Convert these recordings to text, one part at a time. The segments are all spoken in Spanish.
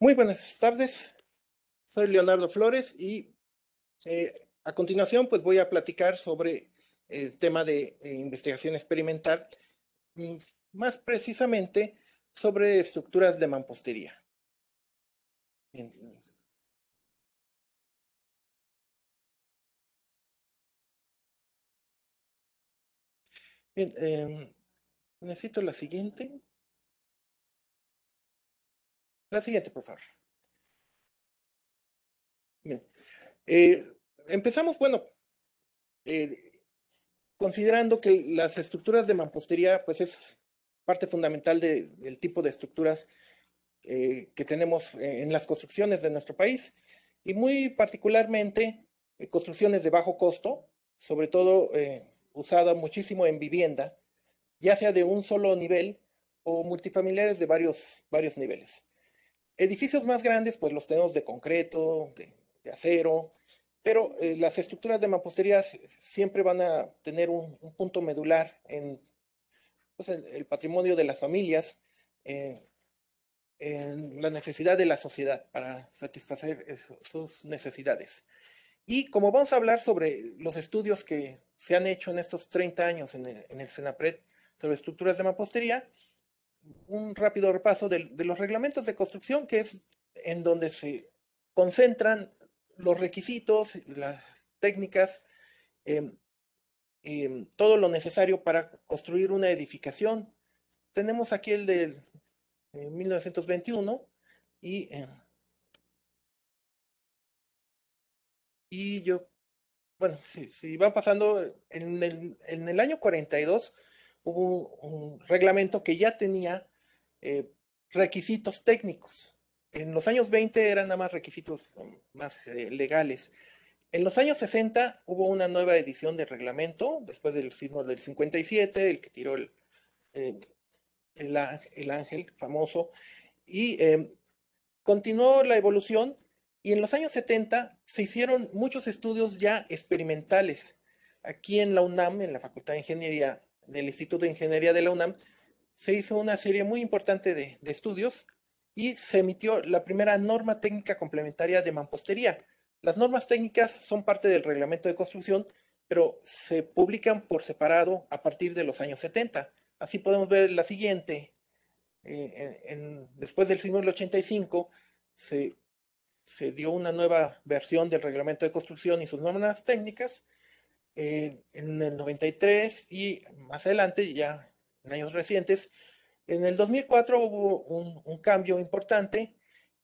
Muy buenas tardes, soy Leonardo Flores y eh, a continuación pues voy a platicar sobre el tema de eh, investigación experimental, mm, más precisamente sobre estructuras de mampostería. Bien. Em, necesito la siguiente. La siguiente, por favor. Eh, empezamos, bueno, eh, considerando que las estructuras de mampostería, pues es parte fundamental del tipo de estructuras eh, que tenemos en las construcciones de nuestro país y muy particularmente construcciones de bajo costo, sobre todo usada muchísimo en vivienda, ya sea de un solo nivel o multifamiliares de varios, varios niveles. Edificios más grandes, pues los tenemos de concreto, de, acero, pero eh, las estructuras de mampostería siempre van a tener un, punto medular pues, en, el, patrimonio de las familias, eh, en la necesidad de la sociedad para satisfacer sus necesidades. Y como vamos a hablar sobre los estudios que se han hecho en estos 30 años en el, en el sobre estructuras de mampostería, un rápido repaso de, los reglamentos de construcción, que es en donde se concentran los requisitos, las técnicas, em, em, todo lo necesario para construir una edificación. Tenemos aquí el del 1921 eh, em, y, yo, bueno, si, van pasando, en el, en el año 42 hubo un, reglamento que ya tenía eh, requisitos técnicos. En los años 20 eran nada más requisitos mm, más eh, legales. En los años 60 hubo una nueva edición del reglamento, después del sismo del 57, el que tiró el, eh, el, el ángel famoso, y continuó la evolución y en los años 70 se hicieron muchos estudios ya experimentales. Aquí en la UNAM, en la Facultad de Ingeniería del Instituto de Ingeniería de la UNAM, se hizo una serie muy importante de, estudios y se emitió la primera norma técnica complementaria de mampostería. Las normas técnicas son parte del reglamento de construcción, pero se publican por separado a partir de los años 70. Así podemos ver la siguiente. Eh, después del siglo 85 se dio una nueva versión del reglamento de construcción y sus normas técnicas en el 93 y más adelante, ya en años recientes, en el 2004 hubo un, cambio importante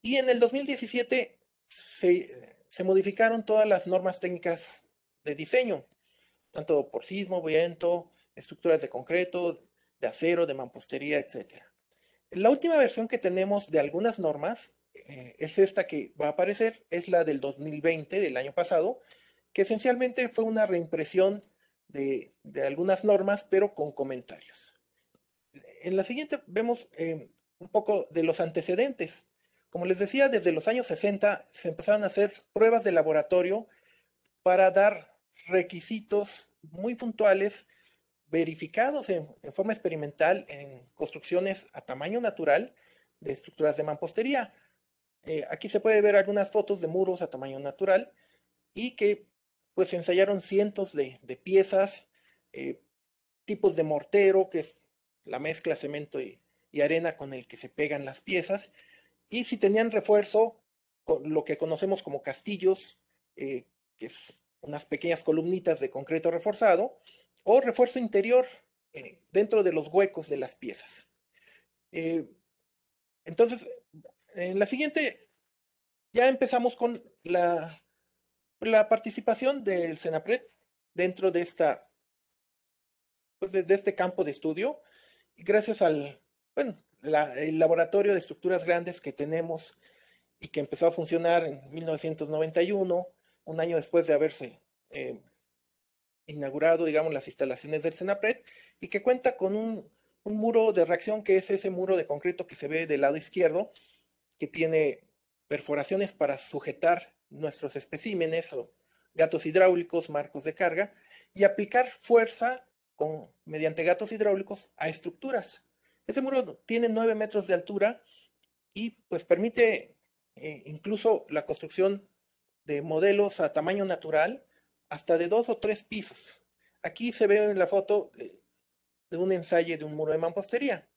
y en el 2017 se, modificaron todas las normas técnicas de diseño, tanto por sismo, viento, estructuras de concreto, de acero, de mampostería, etc. La última versión que tenemos de algunas normas eh, es esta que va a aparecer, es la del 2020, del año pasado, que esencialmente fue una reimpresión de, algunas normas, pero con comentarios. En la siguiente vemos eh, un poco de los antecedentes. Como les decía, desde los años 60 se empezaron a hacer pruebas de laboratorio para dar requisitos muy puntuales, verificados en, forma experimental en construcciones a tamaño natural de estructuras de mampostería. Eh, aquí se puede ver algunas fotos de muros a tamaño natural y que pues ensayaron cientos de, piezas, eh, tipos de mortero, que es la mezcla cemento y, arena con el que se pegan las piezas, y si tenían refuerzo, con lo que conocemos como castillos, eh, que es unas pequeñas columnitas de concreto reforzado, o refuerzo interior eh, dentro de los huecos de las piezas. entonces, en la siguiente ya empezamos con la, la participación del CENAPRED dentro de, esta, pues de este campo de estudio, y gracias al bueno, el laboratorio de estructuras grandes que tenemos y que empezó a funcionar en 1991, un año después de haberse eh, inaugurado, digamos, las instalaciones del CENAPRED, y que cuenta con un muro de reacción que es ese muro de concreto que se ve del lado izquierdo, que tiene perforaciones para sujetar nuestros especímenes o gatos hidráulicos, marcos de carga, y aplicar fuerza con, mediante gatos hidráulicos a estructuras. Este muro tiene 9 metros de altura y pues permite eh, incluso la construcción de modelos a tamaño natural hasta de dos o tres pisos. Aquí se ve en la foto eh, de un ensayo de un muro de mampostería.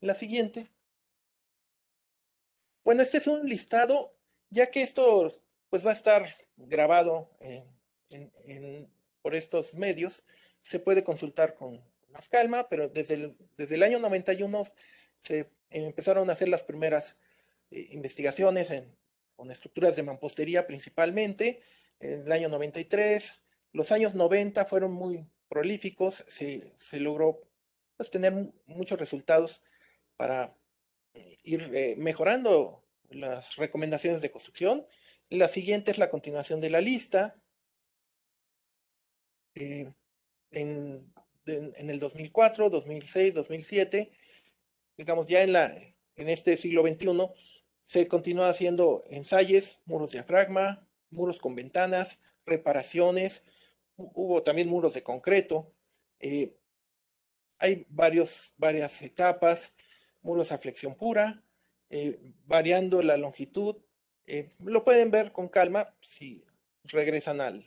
La siguiente. Bueno, este es un listado, ya que esto pues, va a estar grabado eh, por estos medios. Se puede consultar con más calma, pero desde el, desde el año 91 se empezaron a hacer las primeras eh, investigaciones en, con estructuras de mampostería principalmente. En el año 93, los años 90 fueron muy prolíficos, se, se logró pues, tener muchos resultados para ir eh, mejorando las recomendaciones de construcción la siguiente es la continuación de la lista. Eh, en, el 2004, 2006, 2007, digamos ya en, la, en este siglo XXI, se continúa haciendo ensayos, muros diafragma, muros con ventanas, reparaciones, hubo también muros de concreto. Eh, hay varios, varias etapas, muros a flexión pura, eh, variando la longitud, eh, lo pueden ver con calma si regresan al,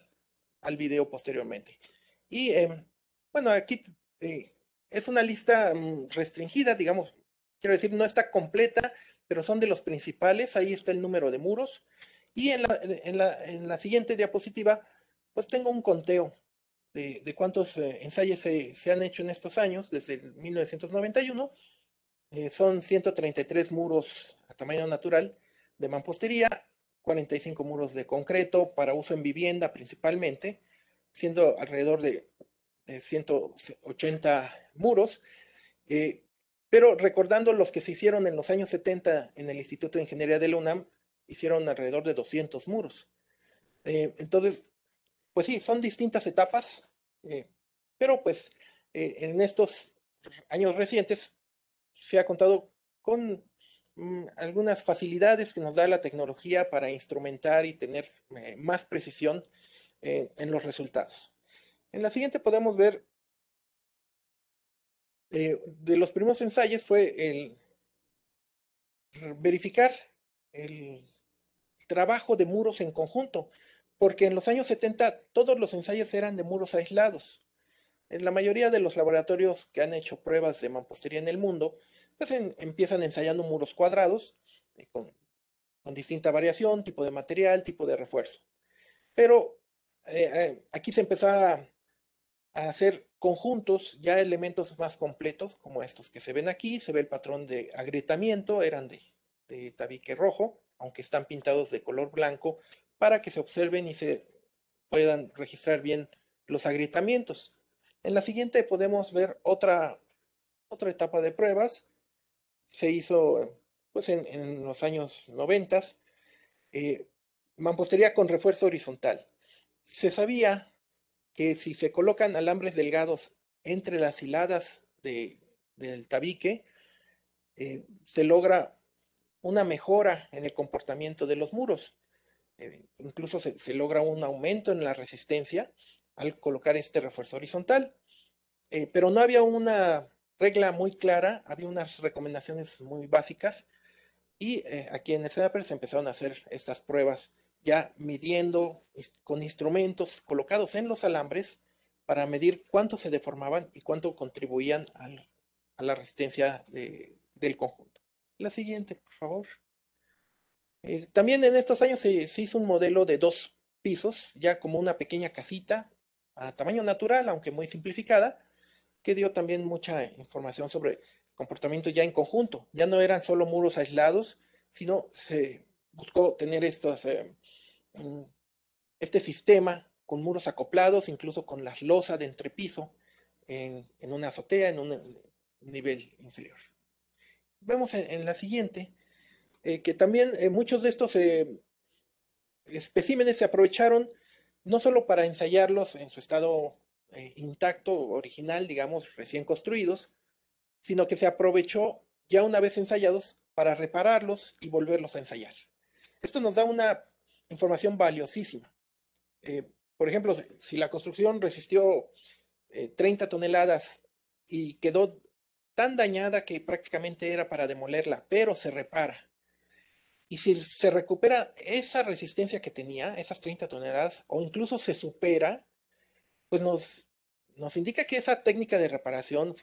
al video posteriormente. Y em, bueno, aquí eh, es una lista mm, restringida, digamos, quiero decir, no está completa, pero son de los principales. Ahí está el número de muros. Y en la, en la, en la siguiente diapositiva, pues tengo un conteo de, de cuántos eh, ensayos se, se, han hecho en estos años, desde 1991. son 133 muros a tamaño natural de mampostería, 45 muros de concreto para uso en vivienda principalmente, siendo alrededor de, 180 muros, eh, pero recordando los que se hicieron en los años 70 en el Instituto de Ingeniería de la UNAM, hicieron alrededor de 200 muros. Eh, entonces, pues sí, son distintas etapas, eh, pero pues en estos años recientes se ha contado con Mm, algunas facilidades que nos da la tecnología para instrumentar y tener eh, más precisión eh, en los resultados. En la siguiente podemos ver, eh, de los primeros ensayos fue el verificar el trabajo de muros en conjunto, porque en los años 70 todos los ensayos eran de muros aislados. En la mayoría de los laboratorios que han hecho pruebas de mampostería en el mundo, pues, empiezan ensayando muros cuadrados eh, con, distinta variación, tipo de material, tipo de refuerzo. Pero eh, eh, aquí se empezará a, hacer conjuntos, ya elementos más completos, como estos que se ven aquí, se ve el patrón de agrietamiento, eran de, tabique rojo, aunque están pintados de color blanco, para que se observen y se puedan registrar bien los agrietamientos. En la siguiente podemos ver otra, otra etapa de pruebas, se hizo pues, en, los años 90, eh, mampostería con refuerzo horizontal. Se sabía que si se colocan alambres delgados entre las hiladas de, del tabique, eh, se logra una mejora en el comportamiento de los muros. Eh, incluso se, logra un aumento en la resistencia al colocar este refuerzo horizontal. pero no había una regla muy clara, había unas recomendaciones muy básicas y eh, aquí en el CENAPER se empezaron a hacer estas pruebas ya midiendo con instrumentos colocados en los alambres para medir cuánto se deformaban y cuánto contribuían a la resistencia del conjunto. La siguiente, por favor. Eh, también en estos años se, hizo un modelo de dos pisos, ya como una pequeña casita a tamaño natural, aunque muy simplificada, que dio también mucha información sobre comportamiento ya en conjunto. Ya no eran solo muros aislados, sino se buscó tener estos, eh, mm, este sistema con muros acoplados, incluso con las losas de entrepiso en, una azotea, en un nivel inferior. Vemos en, la siguiente eh, que también eh, muchos de estos especímenes se aprovecharon no solo para ensayarlos en su estado eh, intacto, original, digamos, recién construidos, sino que se aprovechó ya una vez ensayados para repararlos y volverlos a ensayar. Esto nos da una información valiosísima. Eh, por ejemplo, si la construcción resistió 30 eh, toneladas y quedó tan dañada que prácticamente era para demolerla, pero se repara. Y si se recupera esa resistencia que tenía, esas 30 toneladas, o incluso se supera, pues nos, nos indica que esa técnica de reparación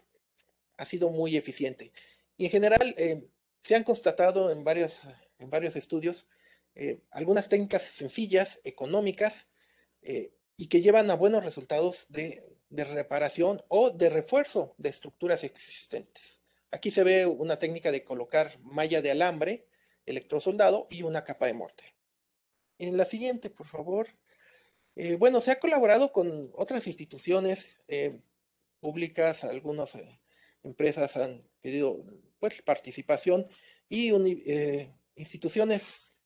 ha sido muy eficiente. Y en general eh, se han constatado en varios, en varios estudios eh, algunas técnicas sencillas, económicas, eh, y que llevan a buenos resultados de, de, reparación o de refuerzo de estructuras existentes. Aquí se ve una técnica de colocar malla de alambre, electrosoldado y una capa de morte. En la siguiente, por favor. Eh, bueno, se ha colaborado con otras instituciones eh, públicas, algunas eh, empresas han pedido pues, participación y instituciones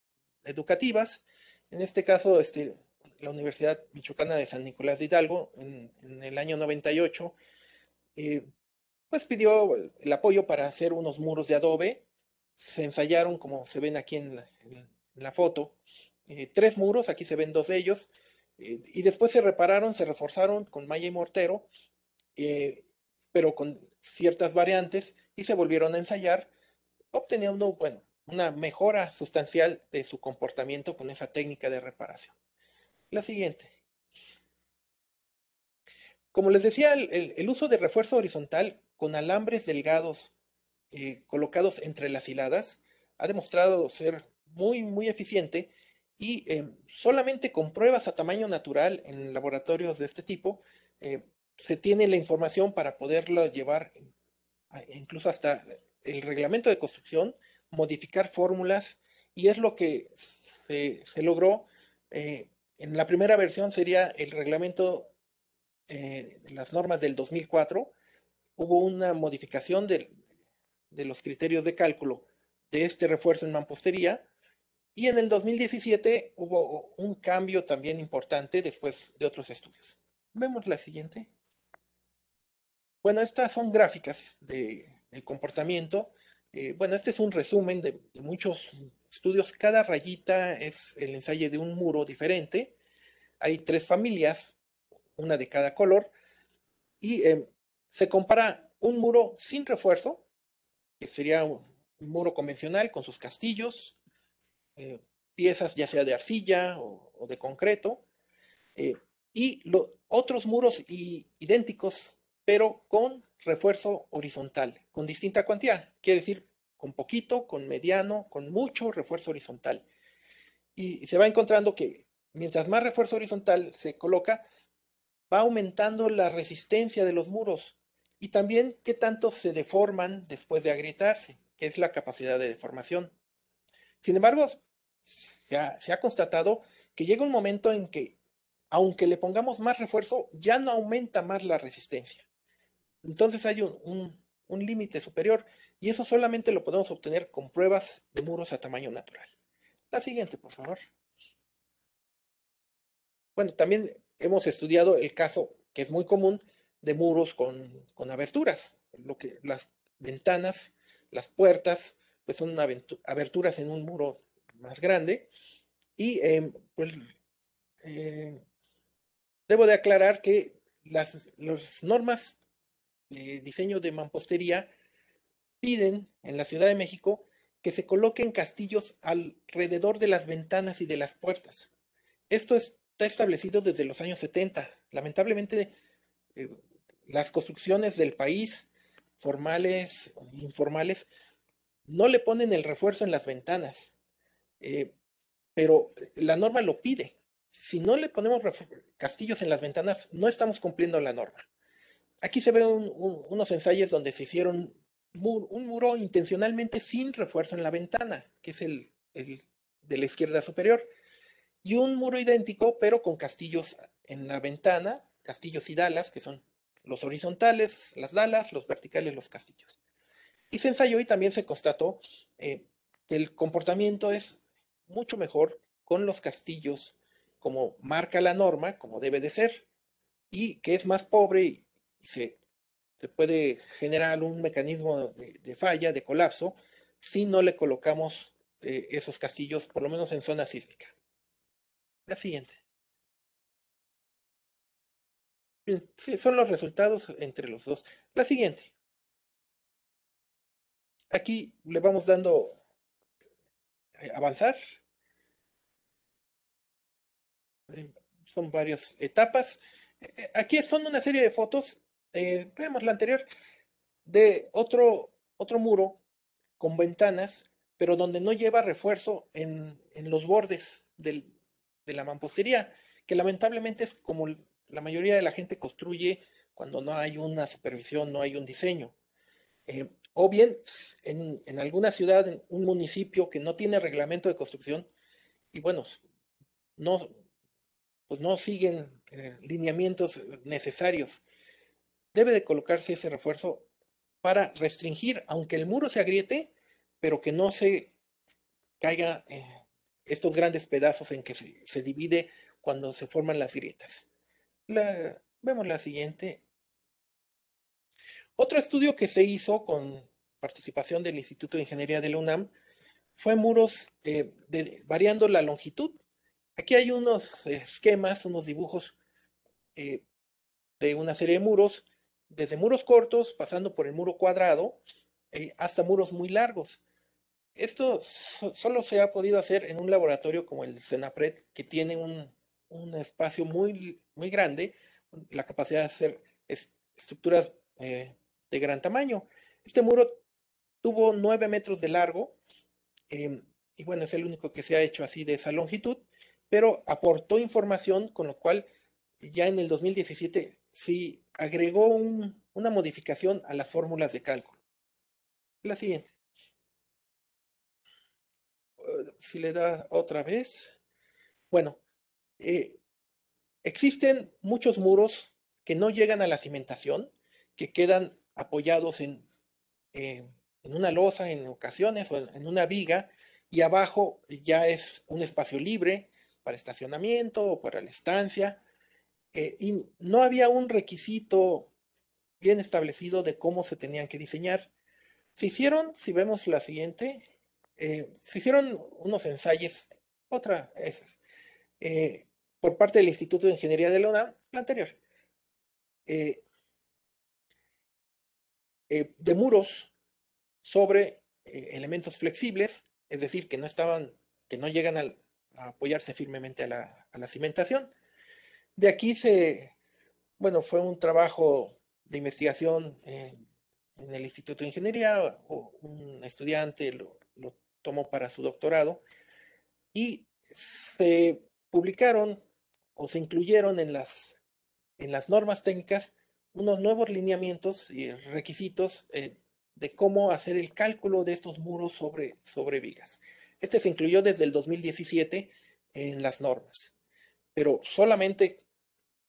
educativas, en este caso este, la Universidad Michoacana de San Nicolás de Hidalgo en, el año 98, pues pidió el apoyo para hacer unos muros de adobe, se ensayaron como se ven aquí en la foto, tres muros, aquí se ven dos de ellos, eh, y después se repararon, se reforzaron con malla y mortero, eh, pero con ciertas variantes y se volvieron a ensayar, obteniendo, una mejora sustancial de su comportamiento con esa técnica de reparación. La siguiente. Como les decía, el, uso de refuerzo horizontal con alambres delgados eh, colocados entre las hiladas ha demostrado ser muy, muy eficiente y eh, solamente con pruebas a tamaño natural en laboratorios de este tipo eh, se tiene la información para poderlo llevar incluso hasta el reglamento de construcción, modificar fórmulas y es lo que se, logró. Eh, en la primera versión sería el reglamento, las normas del 2004, hubo una modificación de los criterios de cálculo de este refuerzo en mampostería y en el 2017 hubo un cambio también importante después de otros estudios. Vemos la siguiente. Bueno, estas son gráficas del comportamiento. Eh, bueno, este es un resumen de, muchos estudios. Cada rayita es el ensayo de un muro diferente. Hay tres familias, una de cada color. Y eh, se compara un muro sin refuerzo, que sería un muro convencional con sus castillos, eh, piezas ya sea de arcilla o, de concreto, eh, y los otros muros idénticos, pero con refuerzo horizontal, con distinta cuantía, quiere decir con poquito, con mediano, con mucho refuerzo horizontal. Y, se va encontrando que mientras más refuerzo horizontal se coloca, va aumentando la resistencia de los muros y también qué tanto se deforman después de agrietarse, que es la capacidad de deformación. Sin embargo, se ha, se ha constatado que llega un momento en que, aunque le pongamos más refuerzo, ya no aumenta más la resistencia. Entonces hay un, límite superior y eso solamente lo podemos obtener con pruebas de muros a tamaño natural. La siguiente, por favor. Bueno, también hemos estudiado el caso que es muy común de muros con, con aberturas. Lo que las ventanas, las puertas, pues son aberturas en un muro más grande. Y em, pues eh, debo de aclarar que las, normas de diseño de mampostería piden en la Ciudad de México que se coloquen castillos alrededor de las ventanas y de las puertas. Esto está establecido desde los años 70. Lamentablemente, eh, las construcciones del país, formales, informales, no le ponen el refuerzo en las ventanas. Eh, pero la norma lo pide. Si no le ponemos castillos en las ventanas, no estamos cumpliendo la norma. Aquí se ven unos ensayos donde se hicieron un muro intencionalmente sin refuerzo en la ventana, que es el, de la izquierda superior, y un muro idéntico, pero con castillos en la ventana, castillos y dalas, que son los horizontales, las dalas, los verticales, los castillos. Y se ensayó y también se constató eh, que el comportamiento es mucho mejor con los castillos como marca la norma, como debe de ser, y que es más pobre y se, puede generar un mecanismo de, falla, de colapso, si no le colocamos eh, esos castillos, por lo menos en zona sísmica. La siguiente. sí, son los resultados entre los dos. La siguiente. Aquí le vamos dando eh, avanzar. Eh, son varias etapas. Eh, eh, aquí son una serie de fotos, eh, vemos la anterior, de otro, otro muro con ventanas, pero donde no lleva refuerzo en, los bordes de la mampostería, que lamentablemente es como la mayoría de la gente construye cuando no hay una supervisión, no hay un diseño. o bien en, en, alguna ciudad, en un municipio que no tiene reglamento de construcción, y bueno, no, pues no siguen eh, lineamientos eh, necesarios. Debe de colocarse ese refuerzo para restringir, aunque el muro se agriete, pero que no se caiga eh, estos grandes pedazos en que se, divide cuando se forman las grietas. vemos la siguiente. Otro estudio que se hizo con participación del Instituto de Ingeniería de la UNAM fue muros de, variando la longitud Aquí hay unos esquemas, unos dibujos eh, de una serie de muros, desde muros cortos, pasando por el muro cuadrado, eh, hasta muros muy largos. Esto solo se ha podido hacer en un laboratorio como el Senapred, que tiene un, espacio muy, muy grande, la capacidad de hacer estructuras eh, de gran tamaño. Este muro tuvo 9 metros de largo, em, y bueno, es el único que se ha hecho así de esa longitud pero aportó información con lo cual ya en el 2017 sí agregó una modificación a las fórmulas de cálculo. La siguiente. Eh, si le da otra vez. Bueno, eh, existen muchos muros que no llegan a la cimentación, que quedan apoyados en, eh, una losa en ocasiones o en una viga, y abajo ya es un espacio libre para estacionamiento o para la estancia, eh, y no había un requisito bien establecido de cómo se tenían que diseñar. Se hicieron, si vemos la siguiente, eh, se hicieron unos ensayos, otra, esas, eh, por parte del Instituto de Ingeniería de la la anterior, de muros sobre elementos flexibles, es decir, que no estaban, que no llegan al, apoyarse firmemente a la, cimentación. De aquí se, bueno, fue un trabajo de investigación eh, en, el Instituto de Ingeniería, un estudiante lo, tomó para su doctorado y se publicaron o se incluyeron en las, normas técnicas unos nuevos lineamientos y requisitos eh, de cómo hacer el cálculo de estos muros sobre, sobre vigas. Este se incluyó desde el 2017 en las normas, pero solamente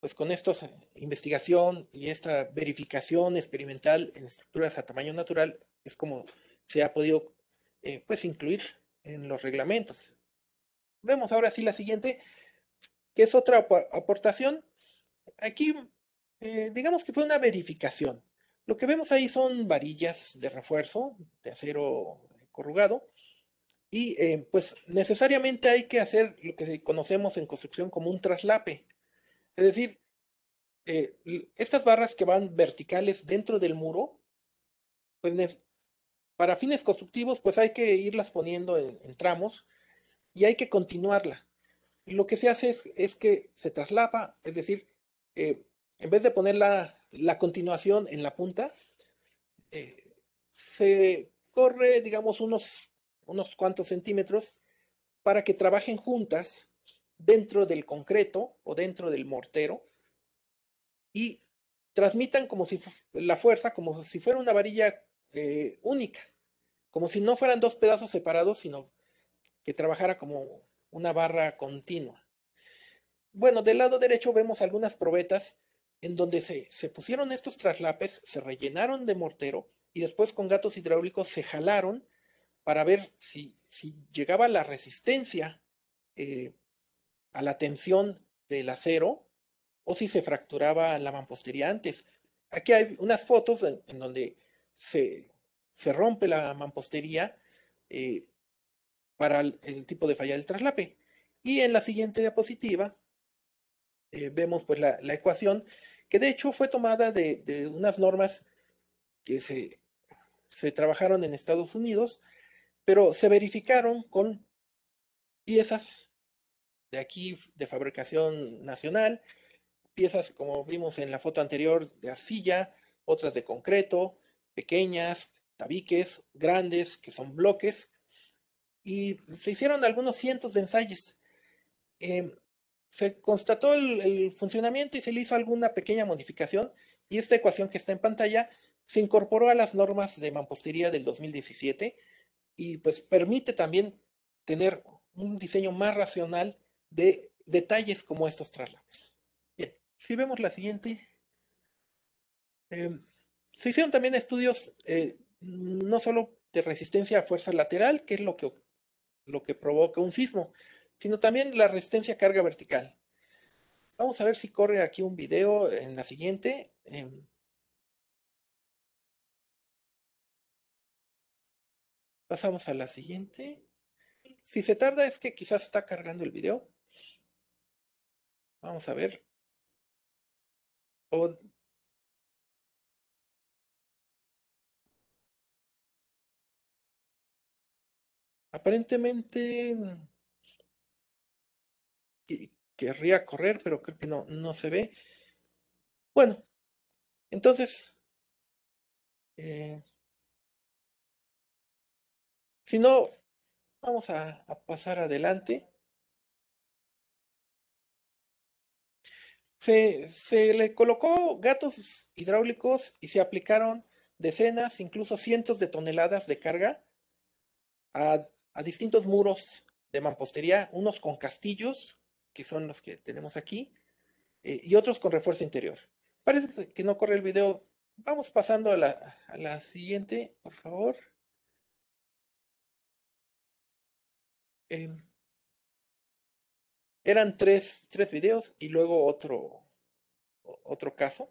pues con esta investigación y esta verificación experimental en estructuras a tamaño natural es como se ha podido eh, pues incluir en los reglamentos. Vemos ahora sí la siguiente, que es otra aportación. Aquí eh, digamos que fue una verificación. Lo que vemos ahí son varillas de refuerzo de acero corrugado y eh, pues necesariamente hay que hacer lo que conocemos en construcción como un traslape. Es decir, eh, estas barras que van verticales dentro del muro, pues para fines constructivos, pues hay que irlas poniendo en, tramos y hay que continuarla. Lo que se hace es, es que se traslapa, es decir, eh, en vez de poner la, la continuación en la punta, se corre, digamos, unos unos cuantos centímetros, para que trabajen juntas dentro del concreto o dentro del mortero y transmitan como si la fuerza como si fuera una varilla eh, única, como si no fueran dos pedazos separados, sino que trabajara como una barra continua. Bueno, del lado derecho vemos algunas probetas en donde se, se pusieron estos traslapes, se rellenaron de mortero y después con gatos hidráulicos se jalaron para ver si, llegaba la resistencia eh, a la tensión del acero o si se fracturaba la mampostería antes. Aquí hay unas fotos en, donde se, rompe la mampostería eh, para el, tipo de falla del traslape. Y en la siguiente diapositiva eh, vemos pues la, ecuación que de hecho fue tomada de, unas normas que se trabajaron en Estados Unidos pero se verificaron con piezas de aquí de fabricación nacional, piezas como vimos en la foto anterior de arcilla, otras de concreto, pequeñas, tabiques, grandes, que son bloques, y se hicieron algunos cientos de ensayos. Em, se constató el, el, funcionamiento y se le hizo alguna pequeña modificación, y esta ecuación que está en pantalla se incorporó a las normas de mampostería del 2017 y pues permite también tener un diseño más racional de detalles como estos traslados. Bien, si vemos la siguiente, em, se hicieron también estudios eh, no solo de resistencia a fuerza lateral, que es lo que, lo que provoca un sismo, sino también la resistencia a carga vertical. Vamos a ver si corre aquí un video en la siguiente. Em, Pasamos a la siguiente. Si se tarda es que quizás está cargando el video. Vamos a ver. Aparentemente mm, querría correr, pero creo que no, no se ve. Bueno, entonces eh, si no, vamos a, pasar adelante. Se, le colocó gatos hidráulicos y se aplicaron decenas, incluso cientos de toneladas de carga a, distintos muros de mampostería, unos con castillos, que son los que tenemos aquí, eh, y otros con refuerzo interior. Parece que no corre el video. Vamos pasando a la siguiente, por favor. Em, eran tres, tres videos y luego otro, otro caso.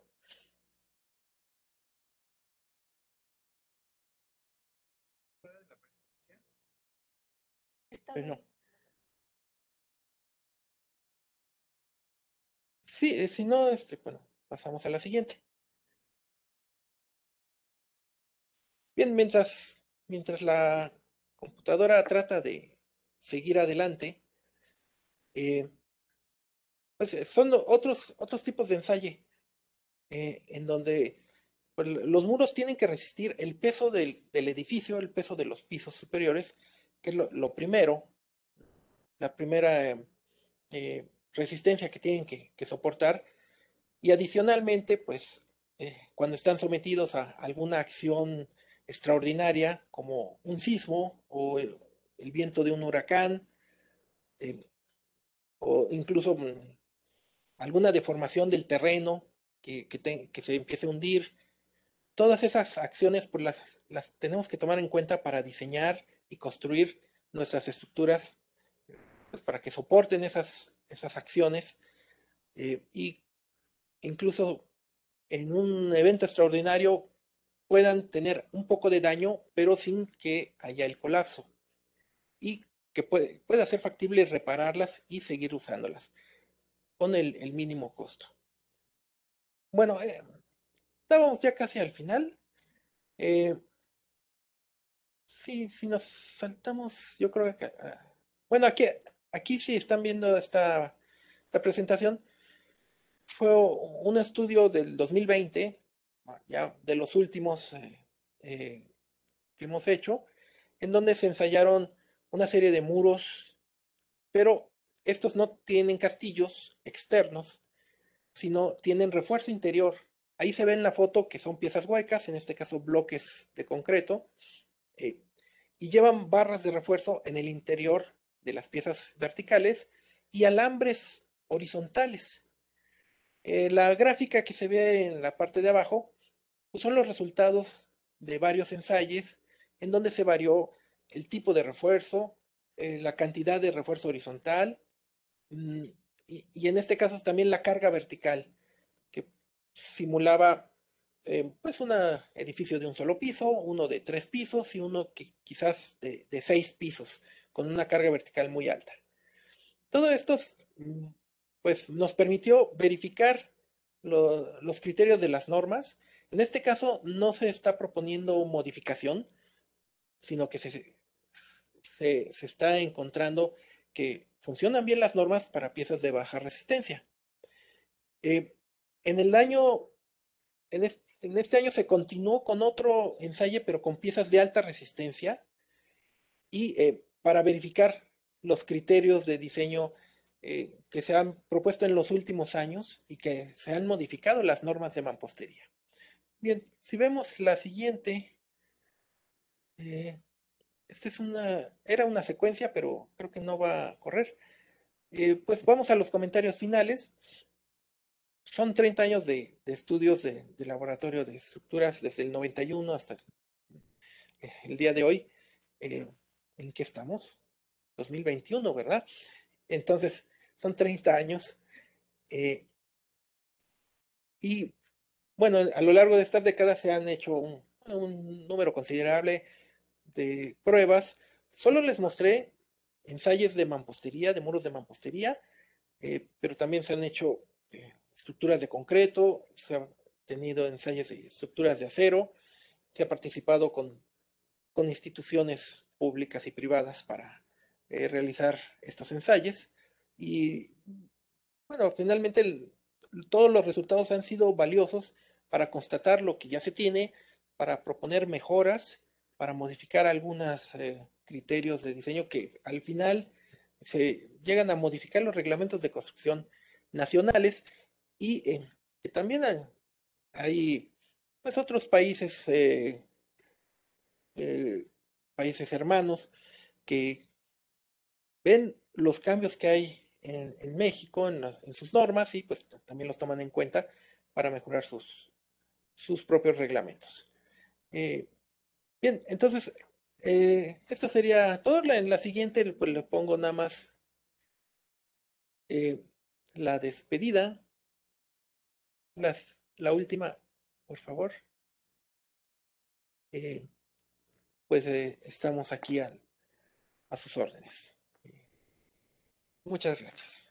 Eh, no. Sí, eh, si no, este, bueno, pasamos a la siguiente. Bien, mientras, mientras la computadora trata de seguir adelante. Eh, pues eh, son otros, otros tipos de ensayo eh, en donde pues, los muros tienen que resistir el peso del, edificio, el peso de los pisos superiores, que es lo, primero, la primera resistencia que tienen que, que, soportar. Y adicionalmente, pues cuando están sometidos a alguna acción extraordinaria como un sismo o el viento de un huracán, eh, o incluso mm, alguna deformación del terreno que, se empiece a hundir. Todas esas acciones pues, las, las tenemos que tomar en cuenta para diseñar y construir nuestras estructuras pues, para que soporten esas, esas acciones. Eh, y incluso en un evento extraordinario puedan tener un poco de daño, pero sin que haya el colapso que puede, pueda ser factible repararlas y seguir usándolas con el, mínimo costo. Bueno, eh, estábamos ya casi al final. Eh, sí, si nos saltamos, yo creo que... Ah, bueno, aquí, aquí sí están viendo esta, presentación. Fue un estudio del 2020, ah, ya de los últimos eh, que hemos hecho, en donde se ensayaron una serie de muros, pero estos no tienen castillos externos, sino tienen refuerzo interior. Ahí se ve en la foto que son piezas huecas, en este caso bloques de concreto, eh, y llevan barras de refuerzo en el interior de las piezas verticales y alambres horizontales. Eh, la gráfica que se ve en la parte de abajo pues, son los resultados de varios ensayos en donde se varió el tipo de refuerzo, eh, la cantidad de refuerzo horizontal mm, y, en este caso también la carga vertical, que simulaba eh, pues un edificio de un solo piso, uno de tres pisos y uno que quizás de, seis pisos, con una carga vertical muy alta. Todo esto mm, pues, nos permitió verificar los criterios de las normas. En este caso no se está proponiendo modificación, sino que se, se, está encontrando que funcionan bien las normas para piezas de baja resistencia. Eh, en el año, en, este año se continuó con otro ensayo, pero con piezas de alta resistencia, y eh, para verificar los criterios de diseño eh, que se han propuesto en los últimos años y que se han modificado las normas de mampostería. Bien, si vemos la siguiente, esta es una, era una secuencia, pero creo que no va a correr. Eh, pues vamos a los comentarios finales. Son 30 años de, de estudios de, de, laboratorio de estructuras desde el 91 hasta eh, el día de hoy. Eh, ¿En qué estamos? 2021, ¿verdad? Entonces, son 30 años. y bueno, a lo largo de estas décadas se han hecho un, un número considerable de pruebas, solo les mostré ensayos de mampostería, de muros de mampostería, eh, pero también se han hecho eh, estructuras de concreto, se han tenido ensayos de estructuras de acero, se ha participado con, con instituciones públicas y privadas para eh, realizar estos ensayos. Y bueno, finalmente todos los resultados han sido valiosos para constatar lo que ya se tiene, para proponer mejoras para modificar algunos eh, criterios de diseño que al final se llegan a modificar los reglamentos de construcción nacionales y eh, que también hay, pues otros países eh, países hermanos que ven los cambios que hay en, México en, sus normas y pues también los toman en cuenta para mejorar sus, sus propios reglamentos. Bien, entonces, eh, esto sería todo. En la siguiente pues, le pongo nada más eh, la despedida. la última, por favor. Eh, pues estamos aquí al, a sus órdenes. Muchas gracias.